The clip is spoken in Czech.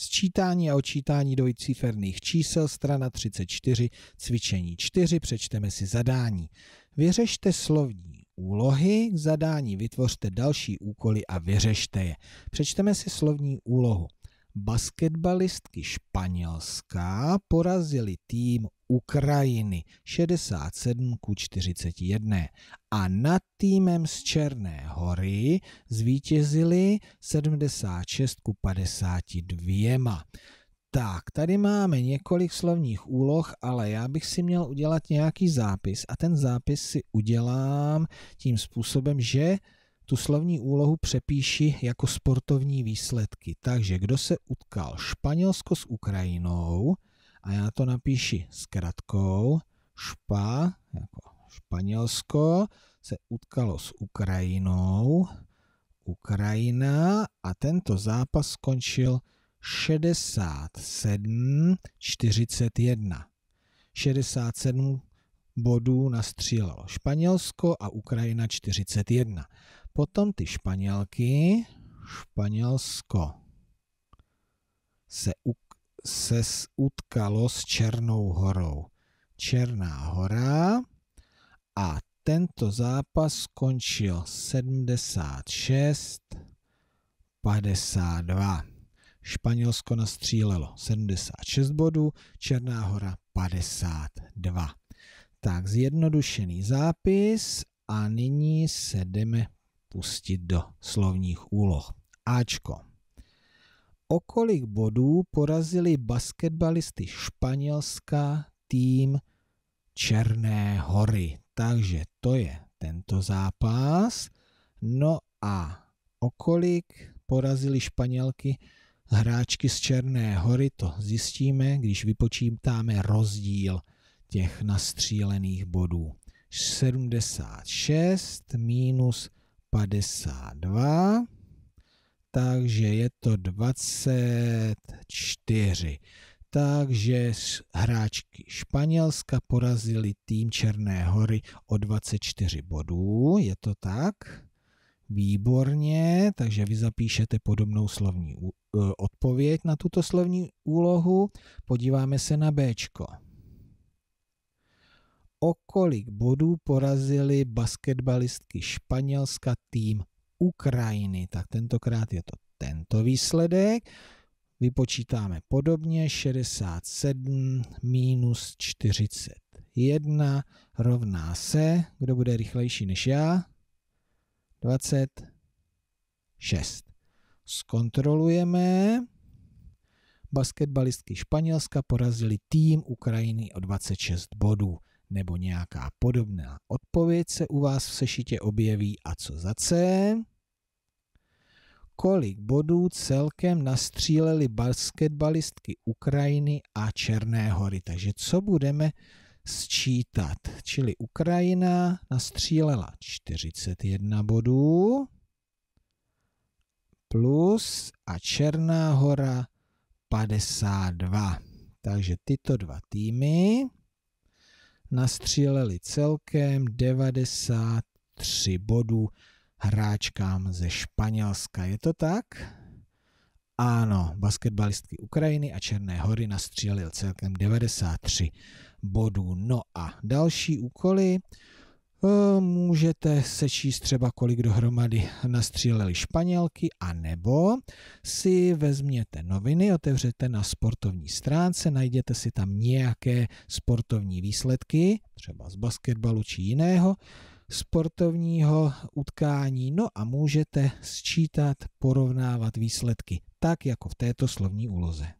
Sčítání a očítání dvojciferných čísel, strana 34, cvičení 4, přečteme si zadání. Vyřešte slovní úlohy, k zadání vytvořte další úkoly a vyřešte je. Přečteme si slovní úlohu. Basketbalistky Španělská porazily tým Ukrajiny 67 ku 41 a nad týmem z Černé hory zvítězili 76 ku 52. Tak, tady máme několik slovních úloh, ale já bych si měl udělat nějaký zápis a ten zápis si udělám tím způsobem, že tu slavní úlohu přepíši jako sportovní výsledky. Takže kdo se utkal Španělsko s Ukrajinou, a já to napíši zkratkou, Špa, jako Španělsko, se utkalo s Ukrajinou, Ukrajina a tento zápas skončil 67-41. 67 bodů nastřílelo Španělsko a Ukrajina 41. Potom ty Španělky, Španělsko se, u, se utkalo s Černou horou. Černá hora a tento zápas skončil 76 52. Španělsko nastřílelo 76 bodů, Černá hora 52. Tak zjednodušený zápis a nyní se jdeme pustit do slovních úloh. Ačko. O kolik bodů porazili basketbalisty Španělska tým Černé hory. Takže to je tento zápas. No a o kolik porazili Španělky hráčky z Černé hory, to zjistíme, když vypočítáme rozdíl těch nastřílených bodů. 76 minus 52, takže je to 24. Takže hráčky Španělska porazili tým Černé hory o 24 bodů, je to tak? Výborně, takže vy zapíšete podobnou slovní e, odpověď na tuto slovní úlohu. Podíváme se na Bčko o kolik bodů porazili basketbalistky Španělska tým Ukrajiny. Tak tentokrát je to tento výsledek. Vypočítáme podobně 67 minus 41 rovná se, kdo bude rychlejší než já, 26. Zkontrolujeme. Basketbalistky Španělska porazili tým Ukrajiny o 26 bodů nebo nějaká podobná odpověď se u vás v sešitě objeví a co za C? Kolik bodů celkem nastříleli basketbalistky Ukrajiny a Černé hory. Takže co budeme sčítat? Čili Ukrajina nastřílela 41 bodů plus a Černá hora 52. Takže tyto dva týmy nastříleli celkem 93 bodů hráčkám ze Španělska. Je to tak? Ano, basketbalistky Ukrajiny a Černé hory nastřílil celkem 93 bodů. No a další úkoly. Eh, můžete sečíst třeba kolik dohromady nastříleli Španělky, a nebo si vezměte noviny, otevřete na sportovní stránce, najděte si tam nějaké sportovní výsledky, třeba z basketbalu či jiného, sportovního utkání, no a můžete sčítat, porovnávat výsledky, tak jako v této slovní úloze.